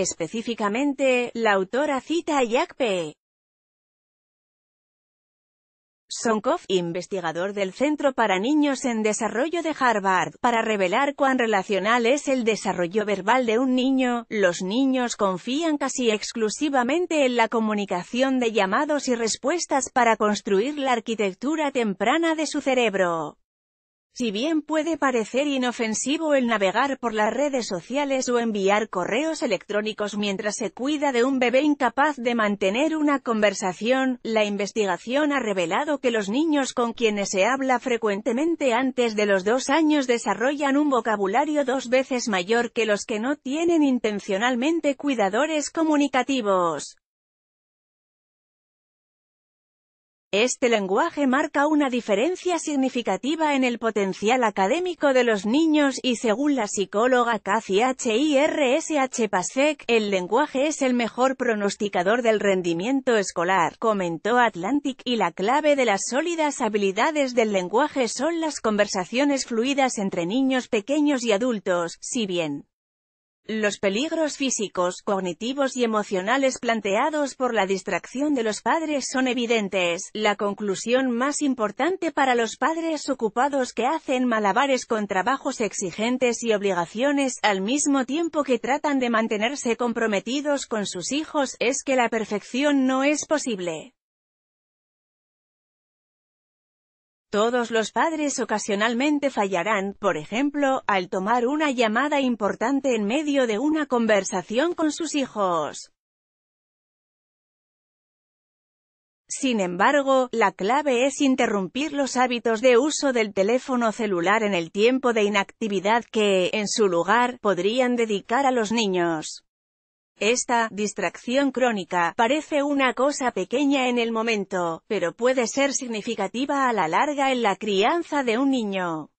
Específicamente, la autora cita a Jack P. Sonkoff, investigador del Centro para Niños en Desarrollo de Harvard, para revelar cuán relacional es el desarrollo verbal de un niño, los niños confían casi exclusivamente en la comunicación de llamados y respuestas para construir la arquitectura temprana de su cerebro. Si bien puede parecer inofensivo el navegar por las redes sociales o enviar correos electrónicos mientras se cuida de un bebé incapaz de mantener una conversación, la investigación ha revelado que los niños con quienes se habla frecuentemente antes de los dos años desarrollan un vocabulario dos veces mayor que los que no tienen intencionalmente cuidadores comunicativos. Este lenguaje marca una diferencia significativa en el potencial académico de los niños y según la psicóloga Kathy H.I.R.S.H. Pasek, el lenguaje es el mejor pronosticador del rendimiento escolar, comentó Atlantic, y la clave de las sólidas habilidades del lenguaje son las conversaciones fluidas entre niños pequeños y adultos, si bien los peligros físicos, cognitivos y emocionales planteados por la distracción de los padres son evidentes. La conclusión más importante para los padres ocupados que hacen malabares con trabajos exigentes y obligaciones al mismo tiempo que tratan de mantenerse comprometidos con sus hijos es que la perfección no es posible. Todos los padres ocasionalmente fallarán, por ejemplo, al tomar una llamada importante en medio de una conversación con sus hijos. Sin embargo, la clave es interrumpir los hábitos de uso del teléfono celular en el tiempo de inactividad que, en su lugar, podrían dedicar a los niños. Esta distracción crónica parece una cosa pequeña en el momento, pero puede ser significativa a la larga en la crianza de un niño.